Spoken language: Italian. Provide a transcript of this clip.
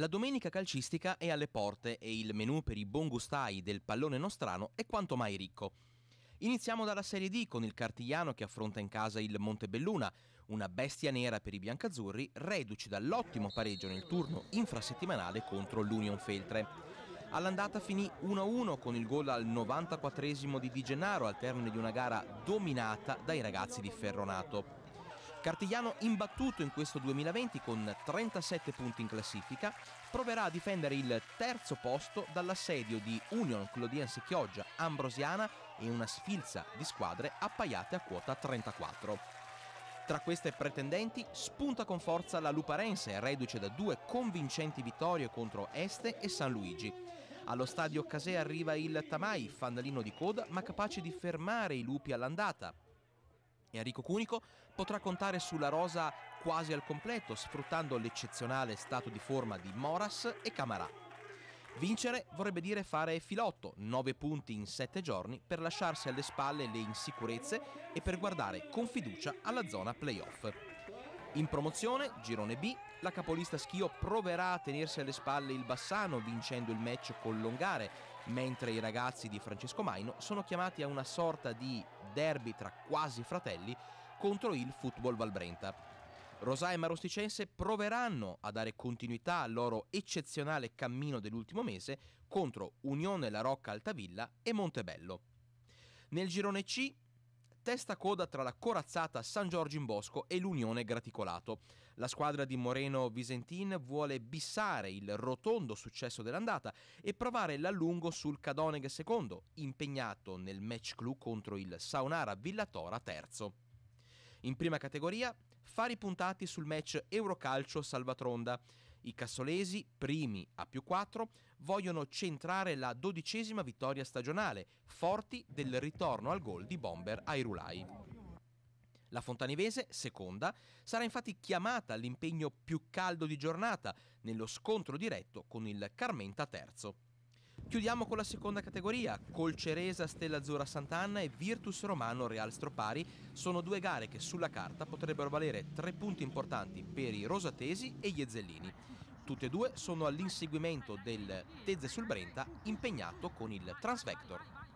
La domenica calcistica è alle porte e il menù per i buon gustai del pallone nostrano è quanto mai ricco. Iniziamo dalla Serie D con il Cartigliano che affronta in casa il Montebelluna, una bestia nera per i biancazzurri, reduci dall'ottimo pareggio nel turno infrasettimanale contro l'Union Feltre. All'andata finì 1-1 con il gol al 94 di Di Gennaro al termine di una gara dominata dai ragazzi di Ferronato. Cartigliano imbattuto in questo 2020 con 37 punti in classifica, proverà a difendere il terzo posto dall'assedio di Union Clodiense Chioggia Ambrosiana e una sfilza di squadre appaiate a quota 34. Tra queste pretendenti spunta con forza la Luparense, reduce da due convincenti vittorie contro Este e San Luigi. Allo stadio Casè arriva il Tamai, fandalino di coda ma capace di fermare i lupi all'andata, Enrico Cunico potrà contare sulla rosa quasi al completo, sfruttando l'eccezionale stato di forma di Moras e Camarà. Vincere vorrebbe dire fare filotto, 9 punti in 7 giorni, per lasciarsi alle spalle le insicurezze e per guardare con fiducia alla zona playoff. In promozione, girone B, la capolista Schio proverà a tenersi alle spalle il Bassano vincendo il match con Longare, mentre i ragazzi di Francesco Maino sono chiamati a una sorta di derby tra quasi fratelli contro il Football Valbrenta. Rosà e Marosticense proveranno a dare continuità al loro eccezionale cammino dell'ultimo mese contro Unione La Rocca Altavilla e Montebello. Nel girone C testa coda tra la corazzata San Giorgio in Bosco e l'Unione Graticolato. La squadra di Moreno Visentin vuole bissare il rotondo successo dell'andata e provare l'allungo sul Cadoneg II, impegnato nel match clou contro il Saunara Villatora III. In prima categoria, fari puntati sul match Eurocalcio Salvatronda. I cassolesi, primi a più 4, vogliono centrare la dodicesima vittoria stagionale, forti del ritorno al gol di bomber ai Rulai. La Fontanivese, seconda, sarà infatti chiamata all'impegno più caldo di giornata nello scontro diretto con il Carmenta terzo. Chiudiamo con la seconda categoria, Col Ceresa Stella Azzurra Sant'Anna e Virtus Romano Real Stropari sono due gare che sulla carta potrebbero valere tre punti importanti per i Rosatesi e gli Ezzellini. Tutte e due sono all'inseguimento del Tezze sul Brenta impegnato con il Transvector.